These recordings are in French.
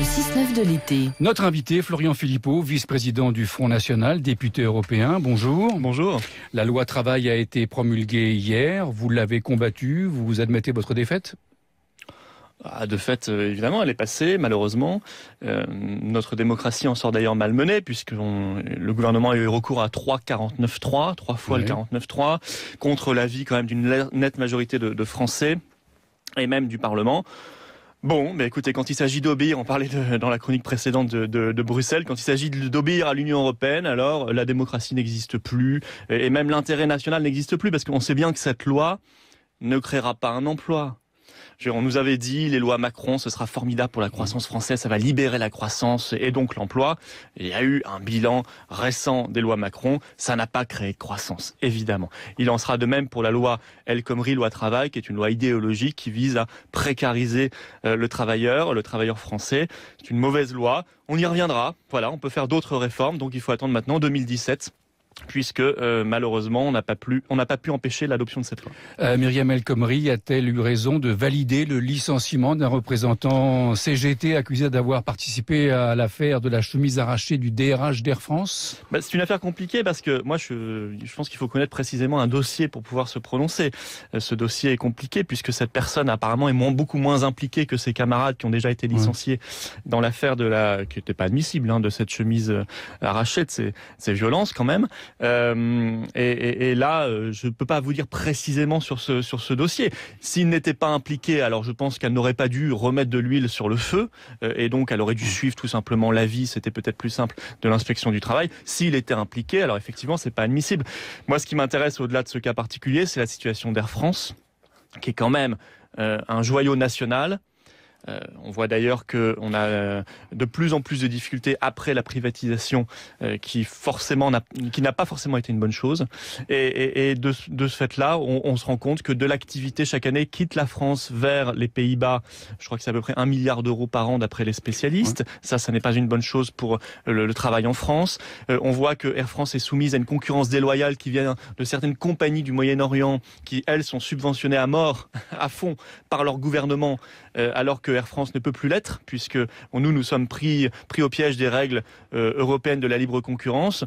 le 6-9 de l'été. Notre invité, Florian Philippot, vice-président du Front National, député européen. Bonjour. Bonjour. La loi travail a été promulguée hier. Vous l'avez combattue. Vous admettez votre défaite ah, de fait, euh, évidemment, elle est passée, malheureusement. Euh, notre démocratie en sort d'ailleurs malmenée, puisque le gouvernement a eu recours à 3 49 3 trois fois le 49-3, contre l'avis quand même d'une nette majorité de Français et même du Parlement. Bon, mais écoutez, quand il s'agit d'obéir, on parlait dans la chronique précédente de, de Bruxelles, quand il s'agit d'obéir à l'Union européenne, alors la démocratie n'existe plus et même l'intérêt national n'existe plus parce qu'on sait bien que cette loi ne créera pas un emploi, on nous avait dit, les lois Macron, ce sera formidable pour la croissance française, ça va libérer la croissance et donc l'emploi. Il y a eu un bilan récent des lois Macron, ça n'a pas créé de croissance, évidemment. Il en sera de même pour la loi El Khomri, loi travail, qui est une loi idéologique qui vise à précariser euh, le travailleur, le travailleur français. C'est une mauvaise loi. On y reviendra. Voilà, on peut faire d'autres réformes, donc il faut attendre maintenant 2017 puisque euh, malheureusement on n'a pas, pu, empêcher l'adoption de cette loi. Euh, Myriam El Khomri a-t-elle eu raison de valider le licenciement d'un représentant CGT accusé d'avoir participé à l'affaire de la chemise arrachée du DRH d'Air France bah, C'est une affaire compliquée parce que moi je, pense qu'il faut connaître précisément un dossier pour pouvoir se prononcer. Euh, ce dossier est compliqué puisque cette personne apparemment est beaucoup moins impliquée que ses camarades qui ont déjà été licenciés dans l'affaire de la qui n'était pas admissible hein, de cette chemise arrachée, de ces violences quand même. Euh, et, là, euh, je ne peux pas vous dire précisément sur ce, sur ce dossier. S'il n'était pas impliqué, alors je pense qu'elle n'aurait pas dû remettre de l'huile sur le feu, euh, et donc elle aurait dû suivre tout simplement l'avis, c'était peut-être plus simple, de l'inspection du travail. S'il était impliqué, alors effectivement, c'est pas admissible. Moi, ce qui m'intéresse au-delà de ce cas particulier, c'est la situation d'Air France, qui est quand même un joyau national, euh, on voit d'ailleurs qu'on a euh, de plus en plus de difficultés après la privatisation euh, qui forcément n'a, qui n'a pas forcément été une bonne chose. Et, de, ce fait-là, on, se rend compte que de l'activité chaque année quitte la France vers les Pays-Bas. Je crois que c'est à peu près un milliard d'euros par an d'après les spécialistes. Ça, ça n'est pas une bonne chose pour le, travail en France. on voit que Air France est soumise à une concurrence déloyale qui vient de certaines compagnies du Moyen-Orient qui, elles, sont subventionnées à mort, à fond, par leur gouvernement euh, alors que Air France ne peut plus l'être, puisque nous, nous sommes pris, pris au piège des règles euh, européennes de la libre concurrence.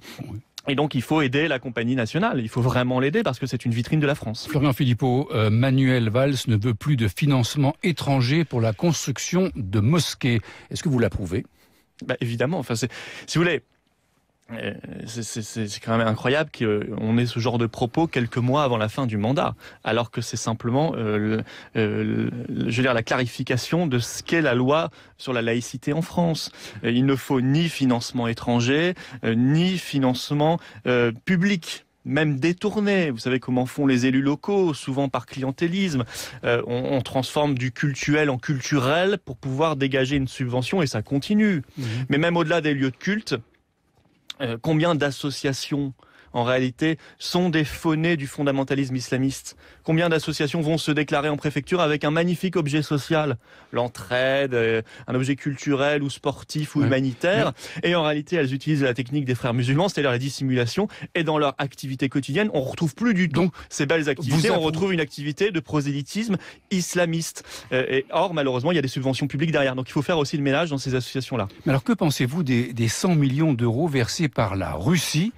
Et donc, il faut aider la compagnie nationale. Il faut vraiment l'aider parce que c'est une vitrine de la France. Florian Philippot, euh, Manuel Valls ne veut plus de financement étranger pour la construction de mosquées. Est-ce que vous l'approuvez bah, Évidemment. Enfin, si vous voulez, euh, c'est quand même incroyable qu'on euh, ait ce genre de propos quelques mois avant la fin du mandat, alors que c'est simplement, euh, je veux dire, la clarification de ce qu'est la loi sur la laïcité en France. Il ne faut ni financement étranger, ni financement public même détourné. Vous savez comment font les élus locaux, souvent par clientélisme. on, on, transforme du cultuel en culturel pour pouvoir dégager une subvention et ça continue. Mmh. Mais même au-delà des lieux de culte, euh, combien d'associations en réalité, sont des faunés du fondamentalisme islamiste. Combien d'associations vont se déclarer en préfecture avec un magnifique objet social, l'entraide, euh, un objet culturel ou sportif ou humanitaire, et en réalité, elles utilisent la technique des frères musulmans, c'est-à-dire la dissimulation, et dans leur activité quotidienne, on ne retrouve plus du tout ces belles activités, on retrouve une activité de prosélytisme islamiste. Euh, et or, malheureusement, il y a des subventions publiques derrière, donc il faut faire aussi le ménage dans ces associations-là. Alors que pensez-vous des, des 100 millions d'euros versés par la Russie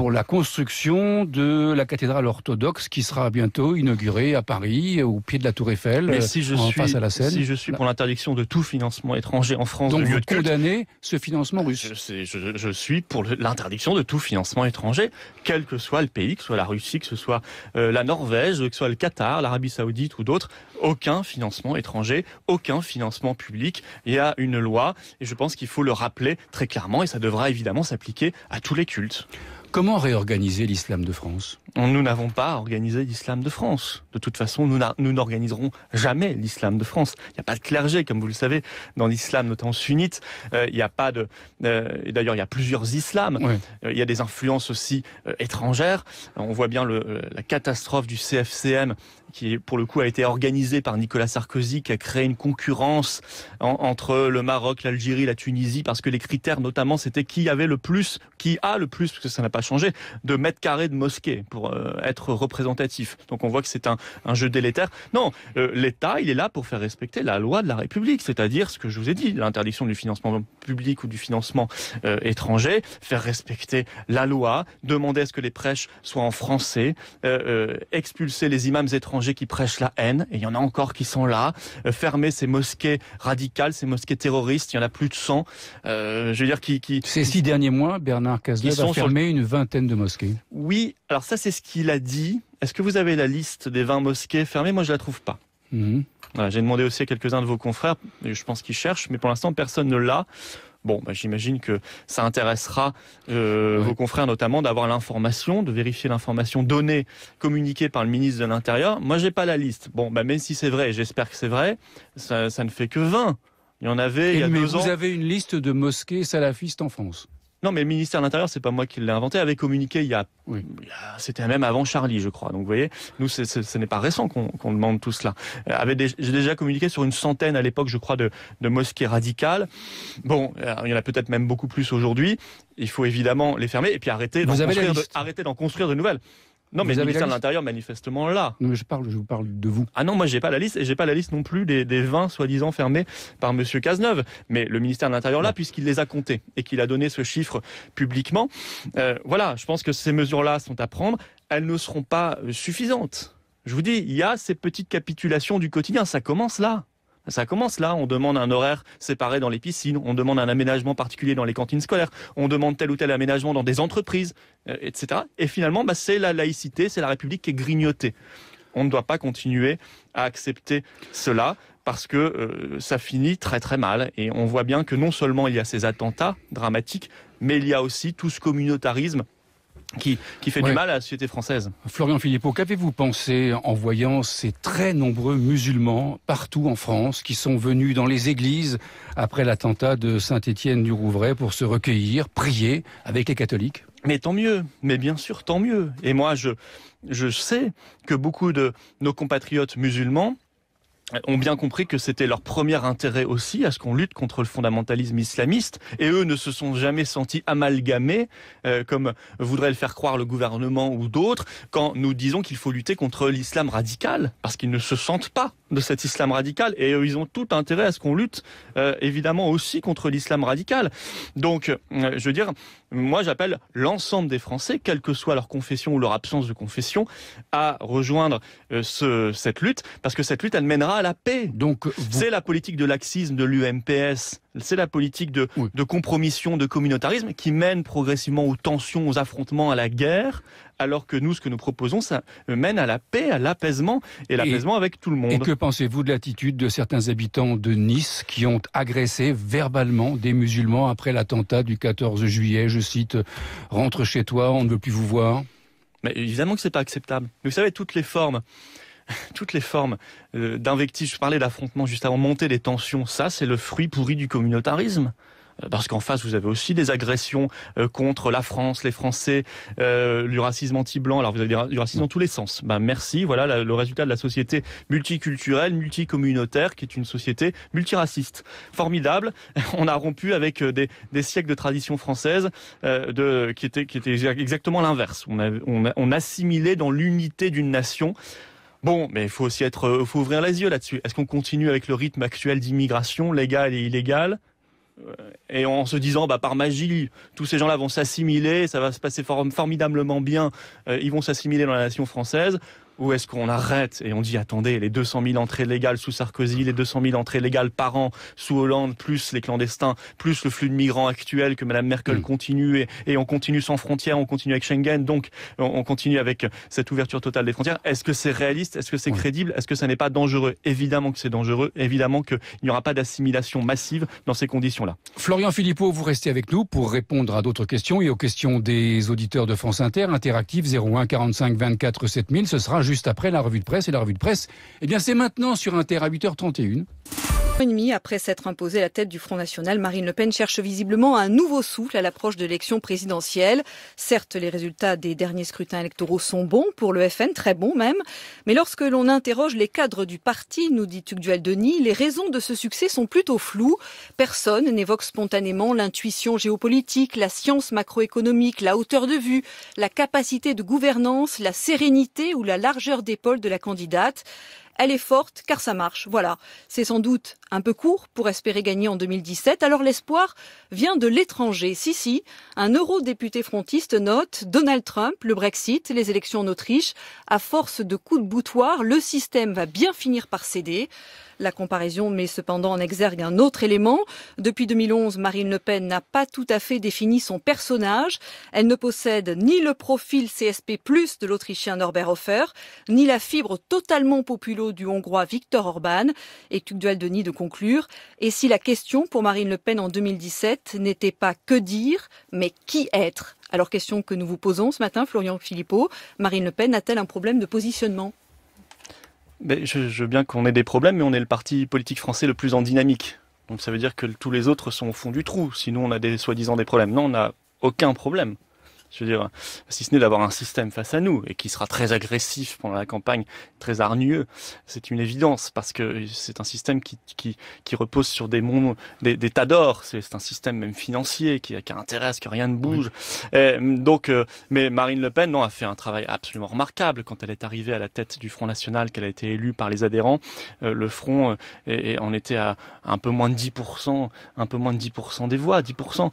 pour la construction de la cathédrale orthodoxe qui sera bientôt inaugurée à Paris, au pied de la Tour Eiffel, Mais si je en suis, face à la Seine. Si je suis pour l'interdiction de tout financement étranger en France, donc de vous condamnez ce financement russe. Je, suis pour l'interdiction de tout financement étranger, quel que soit le pays, que ce soit la Russie, que ce soit euh, la Norvège, que ce soit le Qatar, l'Arabie Saoudite ou d'autres. Aucun financement étranger, aucun financement public. Il y a une loi et je pense qu'il faut le rappeler très clairement et ça devra évidemment s'appliquer à tous les cultes. Comment réorganiser l'islam de France Nous n'avons pas organisé l'islam de France. De toute façon, nous n'organiserons jamais l'islam de France. Il n'y a pas de clergé, comme vous le savez, dans l'islam, notamment sunnite. Euh, il n'y a pas de. Euh, d'ailleurs, il y a plusieurs islams. Euh, il y a des influences aussi étrangères. On voit bien la catastrophe du CFCM qui pour le coup a été organisé par Nicolas Sarkozy, qui a créé une concurrence entre le Maroc, l'Algérie, la Tunisie, parce que les critères notamment c'était qui avait le plus, qui a le plus, parce que ça n'a pas changé, de mètres carrés de mosquée pour euh, être représentatif. Donc on voit que c'est un, jeu délétère. Non, euh, l'État, il est là pour faire respecter la loi de la République, c'est-à-dire ce que je vous ai dit, l'interdiction du financement public ou du financement euh, étranger, faire respecter la loi, demander à ce que les prêches soient en français, expulser les imams étrangers qui prêchent la haine, et il y en a encore qui sont là. Euh, fermer ces mosquées radicales, ces mosquées terroristes, il y en a plus de 100. Euh, je veux dire qui, ces six derniers mois, Bernard Cazeneuve a fermé une vingtaine de mosquées. Oui, alors ça c'est ce qu'il a dit. Est-ce que vous avez la liste des 20 mosquées fermées Moi je la trouve pas. Mhm. j'ai demandé aussi à quelques-uns de vos confrères, je pense qu'ils cherchent, mais pour l'instant personne ne l'a. Bon, bah, j'imagine que ça intéressera euh, vos confrères notamment d'avoir l'information, de vérifier l'information donnée, communiquée par le ministre de l'Intérieur. Moi, j'ai pas la liste. Bon, bah, même si c'est vrai, j'espère que c'est vrai, ça, ne fait que 20. Il y en avait il y a Vous avez une liste de mosquées salafistes en France non, mais le ministère de l'Intérieur, c'est pas moi qui l'ai inventé, avait communiqué il y a, c'était même avant Charlie, je crois. Donc vous voyez, nous, ce n'est pas récent qu'on demande tout cela. Euh, j'ai déjà communiqué sur une centaine à l'époque, je crois, de, mosquées radicales. Bon, euh, il y en a peut-être même beaucoup plus aujourd'hui. Il faut évidemment les fermer et puis arrêter d'en construire de nouvelles. Non, mais le ministère de l'Intérieur, manifestement, là. Non, mais je parle, je vous parle de vous. Ah non, moi, j'ai pas la liste, et je n'ai pas la liste non plus des, 20 soi-disant fermés par M. Cazeneuve. Mais le ministère de l'Intérieur, là, puisqu'il les a comptés et qu'il a donné ce chiffre publiquement. Euh, voilà, je pense que ces mesures-là sont à prendre. Elles ne seront pas suffisantes. Je vous dis, il y a ces petites capitulations du quotidien. Ça commence là. Ça commence là, on demande un horaire séparé dans les piscines, on demande un aménagement particulier dans les cantines scolaires, on demande tel ou tel aménagement dans des entreprises, euh, etc. Et finalement, bah, c'est la laïcité, c'est la République qui est grignotée. On ne doit pas continuer à accepter cela parce que euh, ça finit très très mal. Et on voit bien que non seulement il y a ces attentats dramatiques, mais il y a aussi tout ce communautarisme qui, fait du mal à la société française. Florian Philippot, qu'avez-vous pensé en voyant ces très nombreux musulmans partout en France qui sont venus dans les églises après l'attentat de Saint-Étienne-du-Rouvray pour se recueillir, prier avec les catholiques mais tant mieux, mais bien sûr, tant mieux. Et moi, je, je sais que beaucoup de nos compatriotes musulmans ont bien compris que c'était leur premier intérêt aussi à ce qu'on lutte contre le fondamentalisme islamiste et eux ne se sont jamais sentis amalgamés euh, comme voudrait le faire croire le gouvernement ou d'autres quand nous disons qu'il faut lutter contre l'islam radical parce qu'ils ne se sentent pas de cet islam radical et eux, ils ont tout intérêt à ce qu'on lutte euh, évidemment aussi contre l'islam radical. Donc euh, je veux dire moi j'appelle l'ensemble des Français quelle que soit leur confession ou leur absence de confession à rejoindre ce, cette lutte parce que cette lutte elle mènera la paix. Donc, c'est la politique de laxisme de l'UMPS. C'est la politique de, de compromission, de communautarisme qui mène progressivement aux tensions, aux affrontements, à la guerre, alors que nous, ce que nous proposons, ça mène à la paix, à l'apaisement, et l'apaisement avec tout le monde. Et que pensez-vous de l'attitude de certains habitants de Nice qui ont agressé verbalement des musulmans après l'attentat du 14 juillet Je cite, rentre chez toi, on ne veut plus vous voir. Mais évidemment que c'est pas acceptable. Vous savez, toutes les formes toutes les formes euh, d'invectives. Je parlais d'affrontement juste avant, monter des tensions. Ça, c'est le fruit pourri du communautarisme euh, parce qu'en face vous avez aussi des agressions euh, contre la France, les Français, euh, le racisme anti-blanc. Alors vous avez du racisme dans tous les sens. Ben merci, voilà le résultat de la société multiculturelle, multicommunautaire, qui est une société multiraciste. Formidable. On a rompu avec des, siècles de tradition française de, qui était qui était exactement l'inverse. On, on, on assimilait dans l'unité d'une nation Bon, mais il faut aussi être, euh, faut ouvrir les yeux là-dessus. Est-ce qu'on continue avec le rythme actuel d'immigration, légale et illégale et en se disant, bah, par magie, tous ces gens-là vont s'assimiler, ça va se passer formidablement bien, euh, ils vont s'assimiler dans la nation française. Ou est-ce qu'on arrête et on dit attendez, les 200 000 entrées légales sous Sarkozy, les 200 000 entrées légales par an sous Hollande, plus les clandestins, plus le flux de migrants actuel que Madame Merkel mm. continue et, on continue sans frontières, on continue avec Schengen, donc on, continue avec cette ouverture totale des frontières. Est-ce que c'est réaliste Est-ce que c'est crédible Est-ce que ça n'est pas dangereux Évidemment que c'est dangereux. Évidemment qu'il n'y aura pas d'assimilation massive dans ces conditions-là. Florian Philippot, vous restez avec nous pour répondre à d'autres questions et aux questions des auditeurs de France Inter, Interactif 01 45 24 7000. Ce sera juste après la revue de presse. Et la revue de presse, eh bien, c'est maintenant sur Inter à 8h31. Après s'être imposée à la tête du Front National, Marine Le Pen cherche visiblement un nouveau souffle à l'approche de l'élection présidentielle. Certes, les résultats des derniers scrutins électoraux sont bons pour le FN, très bons même. Mais lorsque l'on interroge les cadres du parti, nous dit Tugduel Denis, les raisons de ce succès sont plutôt floues. Personne n'évoque spontanément l'intuition géopolitique, la science macroéconomique, la hauteur de vue, la capacité de gouvernance, la sérénité ou la largeur d'épaule de la candidate. Elle est forte car ça marche. Voilà. C'est sans doute un peu court pour espérer gagner en 2017, alors l'espoir vient de l'étranger. Si, si, un eurodéputé frontiste note Donald Trump, le Brexit, les élections en Autriche, à force de coups de boutoir, le système va bien finir par céder. La comparaison met cependant en exergue un autre élément. Depuis 2011, Marine Le Pen n'a pas tout à fait défini son personnage. Elle ne possède ni le profil CSP+, de l'Autrichien Norbert Hofer, ni la fibre totalement populo du Hongrois Viktor Orban. Et Duel Denis de conclure. Et si la question pour Marine Le Pen en 2017 n'était pas que dire, mais qui être Alors question que nous vous posons ce matin, Florian Philippot, Marine Le Pen a-t-elle un problème de positionnement ben, je, veux bien qu'on ait des problèmes, mais on est le parti politique français le plus en dynamique. Donc ça veut dire que tous les autres sont au fond du trou, sinon on a des soi-disant des problèmes. Non, on n'a aucun problème. Je veux dire, si ce n'est d'avoir un système face à nous et qui sera très agressif pendant la campagne, très hargneux, c'est une évidence parce que c'est un système qui, qui, qui, repose sur des, des, tas d'or. C'est un système même financier qui, a que rien ne bouge. donc, euh, mais Marine Le Pen, non, a fait un travail absolument remarquable quand elle est arrivée à la tête du Front National, qu'elle a été élue par les adhérents. Euh, le Front euh, en était à un peu moins de 10%, un peu moins de 10% des voix, 10%.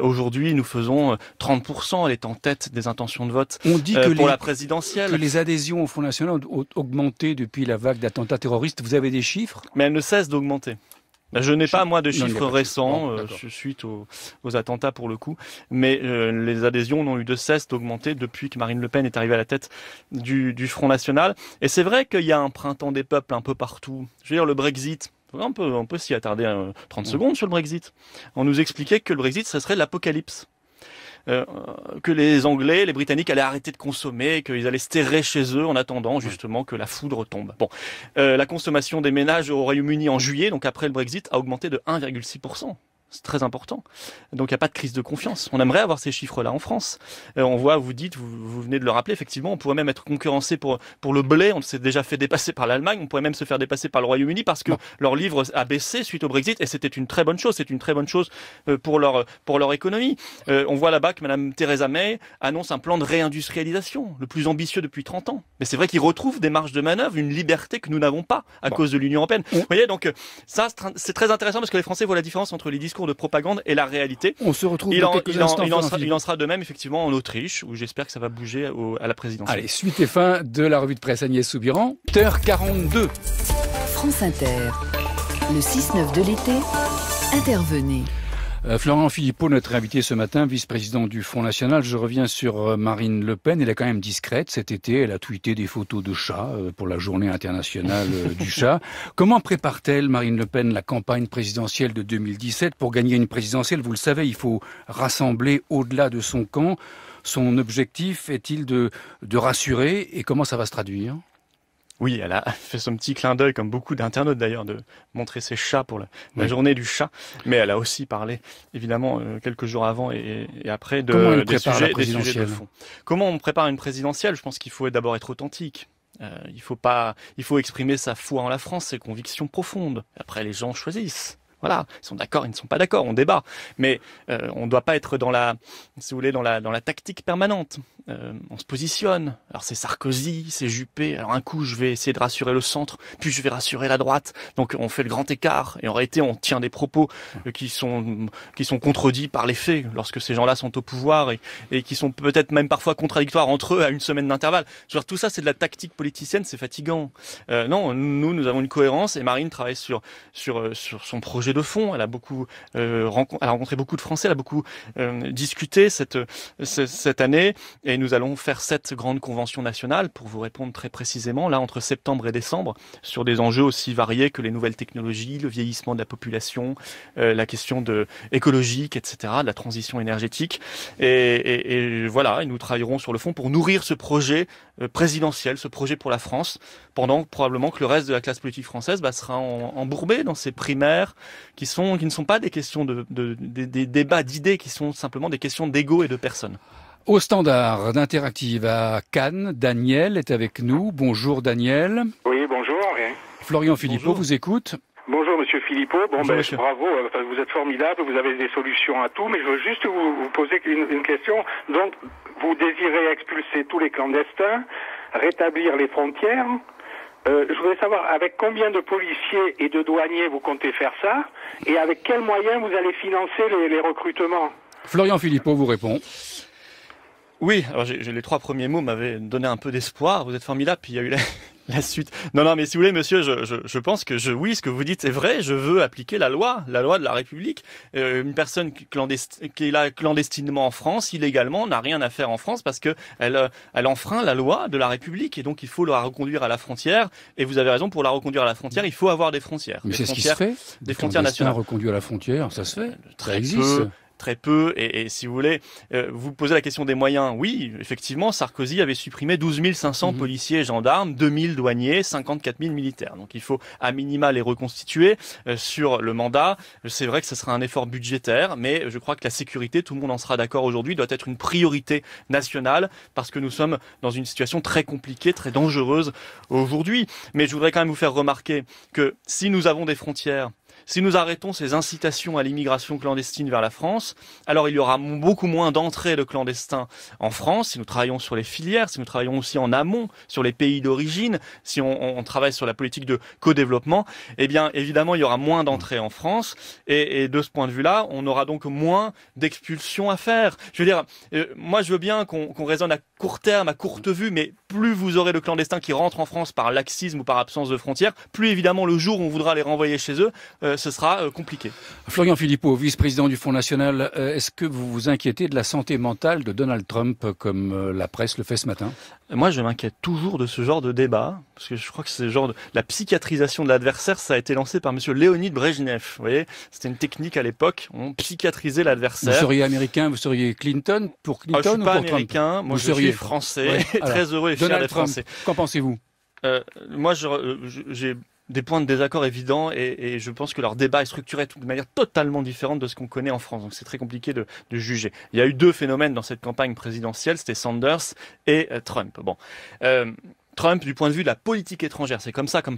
Aujourd'hui, nous faisons 30%. Elle en tête des intentions de vote On dit euh, que pour la présidentielle. Que les adhésions au Front National ont augmenté depuis la vague d'attentats terroristes. Vous avez des chiffres Mais elles ne cessent d'augmenter. Je n'ai pas, moi, de chiffres récents euh, suite aux, attentats, pour le coup, mais euh, les adhésions n'ont eu de cesse d'augmenter depuis que Marine Le Pen est arrivée à la tête du, Front National. Et c'est vrai qu'il y a un printemps des peuples un peu partout. Je veux dire, le Brexit, on peut, s'y attarder 30 mmh. secondes sur le Brexit. On nous expliquait que le Brexit, ce serait l'apocalypse. Euh, que les Anglais, les Britanniques allaient arrêter de consommer, qu'ils allaient se terrer chez eux en attendant justement que la foudre tombe. Bon, euh, la consommation des ménages au Royaume-Uni en juillet, donc après le Brexit, a augmenté de 1,6%. C'est très important. Donc il n'y a pas de crise de confiance. On aimerait avoir ces chiffres-là en France. Euh, on voit, vous dites, vous, venez de le rappeler, effectivement, on pourrait même être concurrencé pour, pour le blé. On s'est déjà fait dépasser par l'Allemagne. On pourrait même se faire dépasser par le Royaume-Uni parce que leur livre a baissé suite au Brexit. Et c'était une très bonne chose. C'est une très bonne chose euh, pour leur, pour leur économie. Euh, on voit là-bas que Madame Theresa May annonce un plan de réindustrialisation, le plus ambitieux depuis 30 ans. Mais c'est vrai qu'ils retrouvent des marges de manœuvre, une liberté que nous n'avons pas à cause de l'Union européenne. Vous voyez, donc ça, c'est très intéressant parce que les Français voient la différence entre les discours de propagande et la réalité. On se retrouve il en, il, lancera de même effectivement en Autriche, où j'espère que ça va bouger à la présidence. Allez, suite et fin de la revue de presse Agnès Soubiran, 1h42. France Inter, le 6-9 de l'été, intervenez. Euh, Florent Philippot, notre invité ce matin, vice-président du Front National. Je reviens sur euh, Marine Le Pen. Elle est quand même discrète cet été. Elle a tweeté des photos de chats euh, pour la journée internationale du chat. Comment prépare-t-elle, Marine Le Pen, la campagne présidentielle de 2017 Pour gagner une présidentielle, vous le savez, il faut rassembler au-delà de son camp. Son objectif est-il de rassurer et comment ça va se traduire oui, elle a fait son petit clin d'œil, comme beaucoup d'internautes d'ailleurs, de montrer ses chats pour la, journée du chat. Mais elle a aussi parlé, évidemment, euh, quelques jours avant et, après de, des, sujets, de fond. Comment on prépare une présidentielle Je pense qu'il faut d'abord être authentique. Euh, il faut pas, il faut exprimer sa foi en la France, ses convictions profondes. Après, les gens choisissent. Voilà, ils sont d'accord, ils ne sont pas d'accord, on débat. Mais euh, on ne doit pas être dans la, si vous voulez, dans la, dans la tactique permanente. Euh, on se positionne. Alors c'est Sarkozy, c'est Juppé. Alors un coup, je vais essayer de rassurer le centre, puis je vais rassurer la droite. Donc on fait le grand écart. Et en réalité, on tient des propos euh, qui sont, qui sont contredits par les faits lorsque ces gens-là sont au pouvoir et, qui sont peut-être même parfois contradictoires entre eux à une semaine d'intervalle. Tout ça, c'est de la tactique politicienne, c'est fatigant. non, nous, nous avons une cohérence et Marine travaille sur, sur, sur son projet de fond. Elle a beaucoup euh, rencontré beaucoup de Français, elle a beaucoup euh, discuté cette, cette année. Et nous allons faire cette grande convention nationale pour vous répondre très précisément, là, entre septembre et décembre, sur des enjeux aussi variés que les nouvelles technologies, le vieillissement de la population, euh, la question de écologique, etc., de la transition énergétique. Et, voilà, nous travaillerons sur le fond pour nourrir ce projet présidentiel, ce projet pour la France, pendant probablement que le reste de la classe politique française bah, sera embourbé dans ses primaires, qui sont qui ne sont pas des questions de, débats d'idées, qui sont simplement des questions d'ego et de personnes. Au standard d'Interactive à Cannes, Daniel est avec nous. Bonjour Daniel. Oui, bonjour. Florian Philippot vous écoute. Bonjour Monsieur Philippot, bon, ben, bravo, vous êtes formidable, vous avez des solutions à tout, mais je veux juste vous, poser une, une, question. Donc, vous désirez expulser tous les clandestins, rétablir les frontières, euh, je voudrais savoir avec combien de policiers et de douaniers vous comptez faire ça et avec quels moyens vous allez financer les, recrutements. Florian Philippot vous répond. Oui, alors j'ai, les trois premiers mots m'avaient donné un peu d'espoir. Vous êtes formidable. Puis il y a eu la, la suite. Non, non, mais si vous voulez, monsieur, je, je, pense que je, oui, ce que vous dites est vrai. Je veux appliquer la loi, la loi de la République. Euh, une personne qui est là clandestinement en France, illégalement, n'a rien à faire en France parce que elle, euh, elle enfreint la loi de la République et donc il faut la reconduire à la frontière. Et vous avez raison, pour la reconduire à la frontière, il faut avoir des frontières. Mais c'est ce qui se fait. Des, frontières nationales. Reconduit à la frontière, ça se fait. Très existe très peu. Et, si vous voulez, euh, vous posez la question des moyens. Oui, effectivement, Sarkozy avait supprimé 12 500 mhm. policiers et gendarmes, 000 douaniers, 54 000 militaires. Donc il faut à minima les reconstituer euh, sur le mandat. C'est vrai que ce sera un effort budgétaire, mais je crois que la sécurité, tout le monde en sera d'accord aujourd'hui, doit être une priorité nationale parce que nous sommes dans une situation très compliquée, très dangereuse aujourd'hui. Mais je voudrais quand même vous faire remarquer que si nous avons des frontières si nous arrêtons ces incitations à l'immigration clandestine vers la France, alors il y aura beaucoup moins d'entrées de clandestins en France. Si nous travaillons sur les filières, si nous travaillons aussi en amont sur les pays d'origine, si on, travaille sur la politique de co-développement, eh bien évidemment il y aura moins d'entrées en France et, de ce point de vue-là, on aura donc moins d'expulsions à faire. Je veux dire, euh, moi je veux bien qu'on raisonne à court terme, à courte vue, mais plus vous aurez de clandestins qui rentrent en France par laxisme ou par absence de frontières, plus évidemment le jour où on voudra les renvoyer chez eux, euh, ce sera euh, compliqué. Florian Philippot, vice-président du Fonds national, euh, est-ce que vous vous inquiétez de la santé mentale de Donald Trump euh, comme la presse le fait ce matin Moi, je m'inquiète toujours de ce genre de débat, parce que je crois que c'est genre de... la psychiatrisation de l'adversaire, ça a été lancé par M. Léonid Brejnev. Vous voyez, c'était une technique à l'époque, on psychiatrisait l'adversaire. Vous seriez américain, vous seriez Clinton pour Clinton ah, je suis pas américain, moi je seriez... suis français, très heureux et Donald fier français. Qu'en pensez-vous moi, j'ai des points de désaccord évidents et, je pense que leur débat est structuré de manière totalement différente de ce qu'on connaît en France. Donc c'est très compliqué de, juger. Il y a eu deux phénomènes dans cette campagne présidentielle, c'était Sanders et euh, Trump. Bon. Euh, Trump, du point de vue de la politique étrangère, c'est comme ça, comme,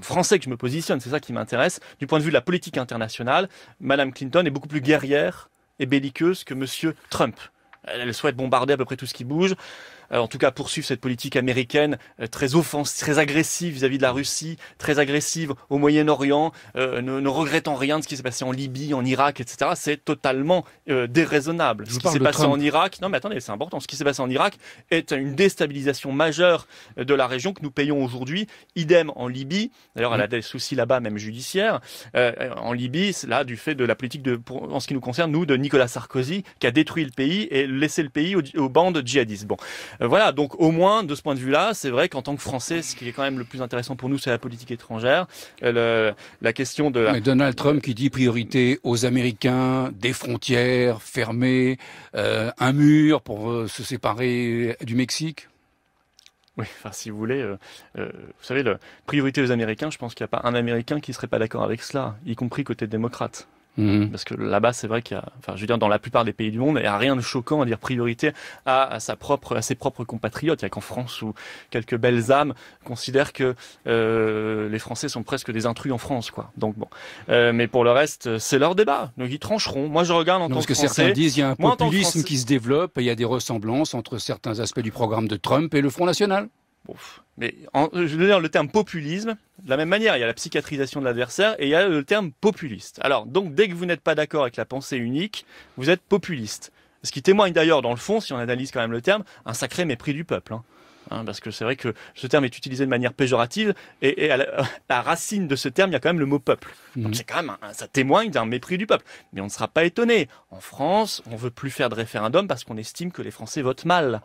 français que je me positionne, c'est ça qui m'intéresse. Du point de vue de la politique internationale, Madame Clinton est beaucoup plus guerrière et belliqueuse que Monsieur Trump. elle souhaite bombarder à peu près tout ce qui bouge. Euh, en tout cas poursuivre cette politique américaine euh, très offensive, très agressive vis-à-vis de la Russie, très agressive au Moyen-Orient, euh, ne, regrettant rien de ce qui s'est passé en Libye, en Irak, etc. C'est totalement déraisonnable. ce qui s'est passé en Irak, non mais attendez, c'est important. Ce qui s'est passé en Irak est une déstabilisation majeure de la région que nous payons aujourd'hui. Idem en Libye. D'ailleurs, elle a des soucis là-bas, même judiciaires. en Libye, là, du fait de la politique de, en ce qui nous concerne, nous, de Nicolas Sarkozy, qui a détruit le pays et laissé le pays aux, aux bandes djihadistes. Bon, euh, voilà, donc au moins de ce point de vue-là, c'est vrai qu'en tant que Français, ce qui est quand même le plus intéressant pour nous, c'est la politique étrangère, euh, la question de. Donald Trump qui dit priorité aux Américains, des frontières fermées, euh, un mur pour se séparer du Mexique. Oui, enfin, si vous voulez, vous savez, priorité aux Américains, je pense qu'il n'y a pas un Américain qui ne serait pas d'accord avec cela, y compris côté démocrate. Mhm. Parce que là-bas, c'est vrai qu'il y a, enfin, je veux dire, dans la plupart des pays du monde, il n'y a rien de choquant à dire priorité à, sa propre, à ses propres compatriotes. Il n'y a qu'en France où quelques belles âmes considèrent que euh, les Français sont presque des intrus en France, quoi. Donc bon. Euh, mais pour le reste, c'est leur débat. Donc ils trancheront. Moi, je regarde en non, tant parce que certains disent, il y a un populisme qui se développe, il y a des ressemblances entre certains aspects du programme de Trump et le Front National mais je veux dire le terme populisme, de la même manière, il y a la psychiatrisation de l'adversaire et il y a le terme populiste. Alors, donc, dès que vous n'êtes pas d'accord avec la pensée unique, vous êtes populiste. Ce qui témoigne d'ailleurs, dans le fond, si on analyse quand même le terme, un sacré mépris du peuple. Hein. Hein, parce que c'est vrai que ce terme est utilisé de manière péjorative et, à, la, racine de ce terme, il y a quand même le mot peuple. Mhm. Donc c'est quand même ça témoigne d'un mépris du peuple. Mais on ne sera pas étonné. En France, on veut plus faire de référendum parce qu'on estime que les Français votent mal.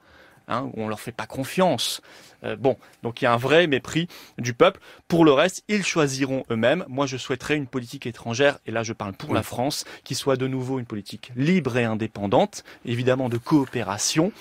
Hein, où on leur fait pas confiance. Euh, bon, donc il y a un vrai mépris du peuple. Pour le reste, ils choisiront eux-mêmes. Moi, je souhaiterais une politique étrangère, et là je parle pour la France, qui soit de nouveau une politique libre et indépendante, évidemment de coopération,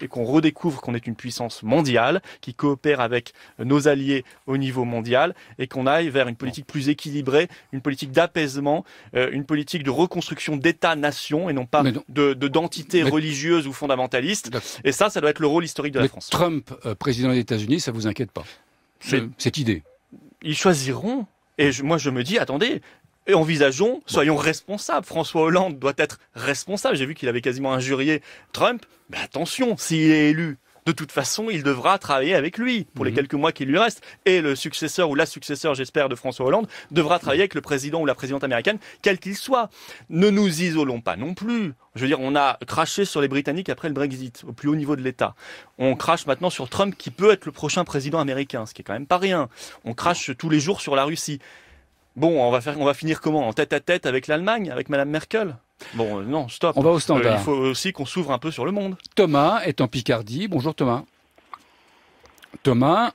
et qu'on redécouvre qu'on est une puissance mondiale, qui coopère avec nos alliés au niveau mondial, et qu'on aille vers une politique plus équilibrée, une politique d'apaisement, euh, une politique de reconstruction d'État-nation, et non pas d'entité de, religieuse ou fondamentaliste. Et ça, ça doit être le l'historique de la Mais Trump, euh, président des États-Unis, ça vous inquiète pas Cette idée Ils choisiront. Et moi, je me dis, attendez, et envisageons, soyons responsables. François Hollande doit être responsable. J'ai vu qu'il avait quasiment injurié Trump. Mais attention, s'il est élu, de toute façon, il devra travailler avec lui pour les mhm. quelques mois qui lui restent. Et le successeur ou la successeur, j'espère, de François Hollande devra travailler avec le président ou la présidente américaine, quel qu'il soit. Ne nous isolons pas non plus. Je veux dire, on a craché sur les Britanniques après le Brexit, au plus haut niveau de l'État. On crache maintenant sur Trump qui peut être le prochain président américain, ce qui est quand même pas rien. On crache tous les jours sur la Russie. Bon, on va, faire, on va finir comment En tête à tête avec l'Allemagne, avec Madame Merkel Bon, euh, non, stop. On va au euh, il faut aussi qu'on s'ouvre un peu sur le monde. Thomas est en Picardie. Bonjour Thomas. Thomas,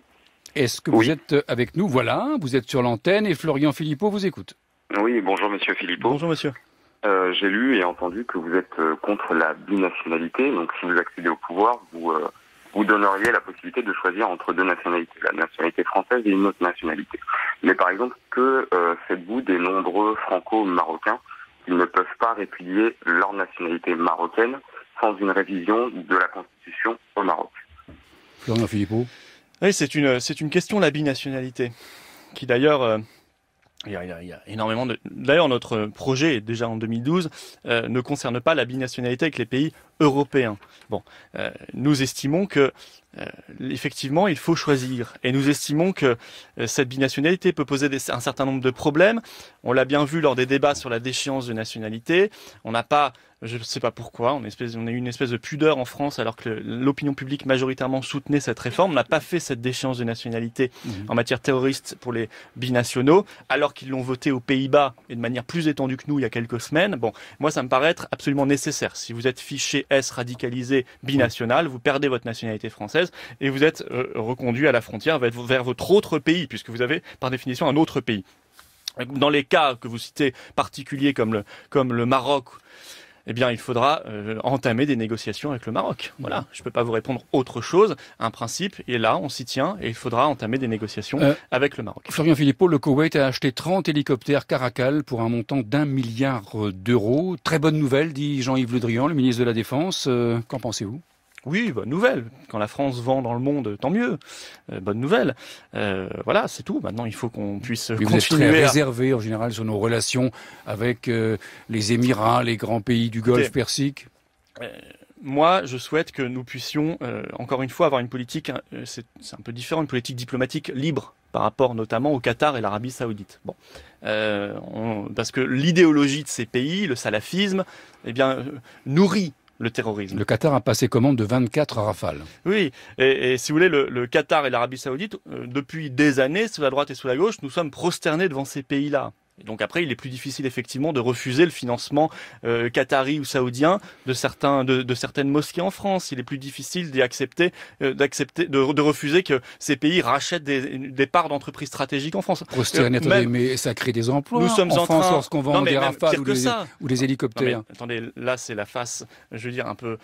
est-ce que vous êtes avec nous Voilà, vous êtes sur l'antenne et Florian Philippot vous écoute. Oui, bonjour Monsieur Philippot. Bonjour Monsieur. Euh, j'ai lu et entendu que vous êtes contre la binationalité. Donc, si vous accédez au pouvoir, vous vous donneriez la possibilité de choisir entre deux nationalités, la nationalité française et une autre nationalité. Mais par exemple, que faites-vous des nombreux franco-marocains ils ne peuvent pas répudier leur nationalité marocaine sans une révision de la Constitution au Maroc. Florian Philippot Oui, c'est une, c'est une question, la binationalité, qui d'ailleurs... Euh, il, y a, énormément de. D'ailleurs, notre projet, déjà en 2012, euh, ne concerne pas la binationalité avec les pays européen. Bon, euh, nous estimons que euh, effectivement, il faut choisir. Et nous estimons que euh, cette binationalité peut poser un certain nombre de problèmes. On l'a bien vu lors des débats sur la déchéance de nationalité. On n'a pas, je ne sais pas pourquoi, on, espèce, on a eu une espèce de pudeur en France alors que l'opinion publique majoritairement soutenait cette réforme. On n'a pas fait cette déchéance de nationalité mhm. en matière terroriste pour les binationaux, alors qu'ils l'ont voté aux Pays-Bas et de manière plus étendue que nous il y a quelques semaines. Bon, moi, ça me paraît être absolument nécessaire. Si vous êtes fiché S radicalisé binational, vous perdez votre nationalité française et vous êtes euh, reconduit à la frontière vers votre autre pays, puisque vous avez par définition un autre pays. Dans les cas que vous citez particuliers comme le, comme le Maroc, eh bien, il faudra euh, entamer des négociations avec le Maroc. Voilà, mmh. je ne peux pas vous répondre autre chose. Un principe, et là, on s'y tient, et il faudra entamer des négociations euh, avec le Maroc. Florian Philippot, le Koweït a acheté 30 hélicoptères Caracal pour un montant d'un milliard d'euros. Très bonne nouvelle, dit Jean-Yves Le Drian, le ministre de la Défense. Euh, qu'en pensez-vous oui, bonne nouvelle. Quand la France vend dans le monde, tant mieux. Euh, bonne nouvelle. Euh, voilà, c'est tout. Maintenant, il faut qu'on puisse Mais continuer. réservé en général sur nos relations avec euh, les Émirats, les grands pays du Golfe Persique. moi, je souhaite que nous puissions, encore une fois, avoir une politique, hein, c'est un peu différent, une politique diplomatique libre par rapport notamment au Qatar et l'Arabie Saoudite. Bon, parce que l'idéologie de ces pays, le salafisme, eh bien nourrit le terrorisme. Le Qatar a passé commande de 24 rafales. Oui, et, si vous voulez, le, Qatar et l'Arabie saoudite, euh, depuis des années, sous la droite et sous la gauche, nous sommes prosternés devant ces pays-là. Et donc après, il est plus difficile effectivement de refuser le financement euh, qatari ou saoudien de certains de, certaines mosquées en France. Il est plus difficile euh, d'accepter de, refuser que ces pays rachètent des, parts d'entreprises stratégiques en France. Euh, attendez, mais ça crée des emplois. Nous sommes en, France lorsqu'on vend des rafales ou, des hélicoptères. attendez, là c'est la face, je veux dire un peu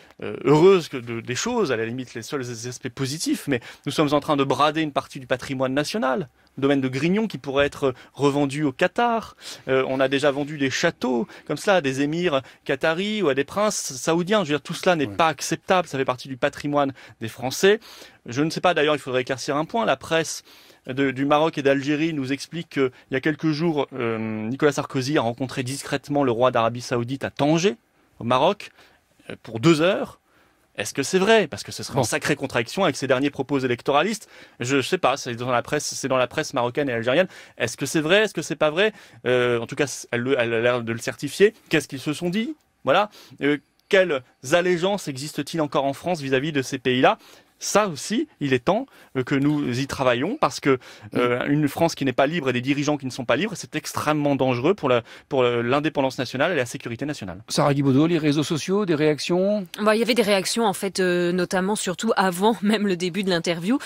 heureuse des choses, à la limite les seuls aspects positifs. Mais nous sommes en train de brader une partie du patrimoine national domaine de Grignon qui pourrait être euh, revendu au Qatar. Euh, on a déjà vendu des châteaux comme cela à des émirs qataris ou à des princes saoudiens. dire, tout cela n'est pas acceptable. Ça fait partie du patrimoine des Français. Je ne sais pas d'ailleurs, il faudrait éclaircir un point. La presse du Maroc et d'Algérie nous explique qu'il y a quelques jours, euh, Nicolas Sarkozy a rencontré discrètement le roi d'Arabie Saoudite à Tanger, au Maroc, pour deux heures. Est-ce que c'est vrai Parce que ce serait en sacrée contraction avec ces derniers propos électoralistes. Je, ne sais pas, c'est dans la presse, c'est dans la presse marocaine et algérienne. Est-ce que c'est vrai Est-ce que c'est pas vrai euh, En tout cas, elle, a l'air de le certifier. Qu'est-ce qu'ils se sont dit Voilà. Euh, quelles allégeances existent-ils encore en France vis à -vis de ces pays-là ça aussi, il est temps euh, que nous y travaillions parce que mm. euh, une France qui n'est pas libre et des dirigeants qui ne sont pas libres, c'est extrêmement dangereux pour la pour l'indépendance nationale et la sécurité nationale. Sarah Guibaudot, les réseaux sociaux, des réactions bah, Il y avait des réactions en fait, euh, notamment surtout avant même le début de l'interview.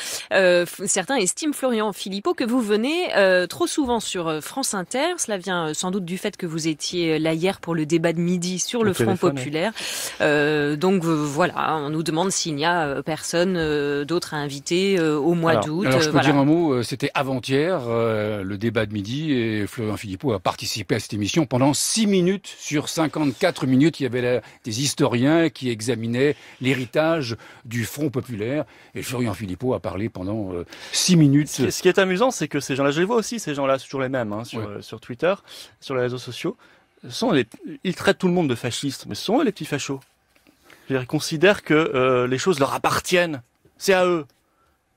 certains estiment, Florian Philippot, que vous venez trop souvent sur France Inter. Cela vient sans doute du fait que vous étiez là hier pour le débat de midi sur le, Front Populaire. donc voilà, on nous demande s'il n'y a personne euh, d'autres à inviter euh, au mois d'août. Alors, je euh, peux dire un mot. C'était avant-hier, le débat de midi, et Florian Philippot a participé à cette émission pendant 6 minutes sur 54 minutes. Il y avait des historiens qui examinaient l'héritage du Front populaire, et Florian Philippot a parlé pendant 6 minutes. Ce qui est amusant, c'est que ces gens-là, je les vois aussi, ces gens-là, c'est toujours les mêmes hein, sur, Twitter, sur les réseaux sociaux. Sont ils traitent tout le monde de fascistes mais ce sont eux les petits fachos. Ils considèrent que les choses leur appartiennent c'est à eux.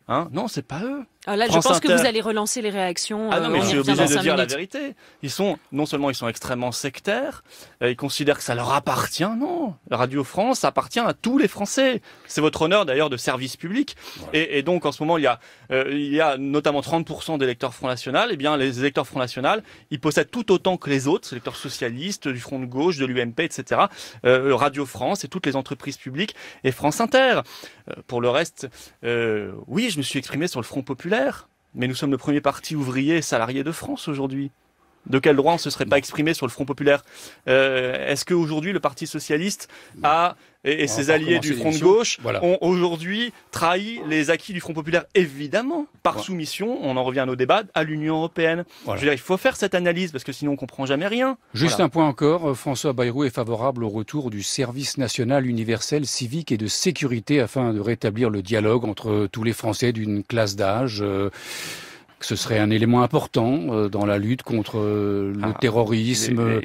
Hein non, c'est pas eux. Ah, là, je pense que vous allez relancer les réactions. Ah non, euh, mais je suis obligé de dire la vérité. Ils sont, non seulement ils sont extrêmement sectaires, euh, ils considèrent que ça leur appartient. Non, Radio France appartient à tous les Français. C'est votre honneur d'ailleurs de service public. Et, donc en ce moment, il y a, euh, il y a notamment 30% d'électeurs Front National. Eh bien, les électeurs Front National, ils possèdent tout autant que les autres, les électeurs socialistes, du Front de gauche, de l'UMP, etc. Radio France et toutes les entreprises publiques et France Inter. pour le reste, oui, je me suis exprimé sur le Front populaire mais nous sommes le premier parti ouvrier et salarié de France aujourd'hui de quel droit on se serait pas exprimé sur le Front populaire euh, Est-ce qu'aujourd'hui le Parti socialiste et, ses alliés du Front de gauche ont aujourd'hui trahi les acquis du Front populaire, évidemment, par soumission, on en revient à nos débats, à l'Union européenne. Je veux dire, il faut faire cette analyse parce que sinon on comprend jamais rien. Juste un point encore, euh, François Bayrou est favorable au retour du service national universel civique et de sécurité afin de rétablir le dialogue entre tous les Français d'une classe d'âge. Euh, ce serait un élément important euh, dans la lutte contre le terrorisme,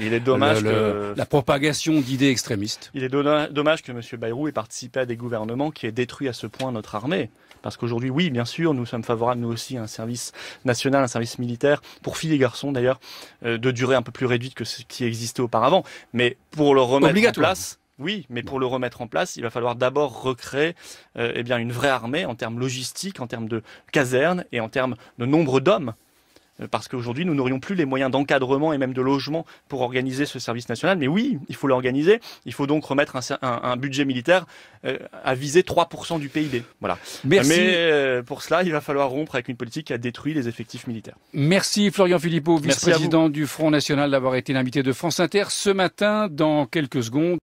la propagation d'idées extrémistes. Il est dommage que M. Bayrou ait participé à des gouvernements qui aient détruit à ce point notre armée. Parce qu'aujourd'hui, oui, bien sûr, nous sommes favorables, nous aussi, à un service national, un service militaire, pour filles et garçons d'ailleurs, euh, de durée un peu plus réduite que ce qui existait auparavant. Mais pour le remettre en place, oui, mais pour le remettre en place, il va falloir d'abord recréer euh, eh bien, une vraie armée en termes logistiques, en termes de casernes et en termes de nombre d'hommes. Euh, parce qu'aujourd'hui, nous n'aurions plus les moyens d'encadrement et même de logement pour organiser ce service national. Mais oui, il faut l'organiser. Il faut donc remettre un, budget militaire euh, à viser 3% du PIB. Voilà. Merci. Mais pour cela, il va falloir rompre avec une politique qui a détruit les effectifs militaires. Merci Florian Philippot, vice-président du Front National, d'avoir été l'invité de France Inter ce matin. Dans quelques secondes,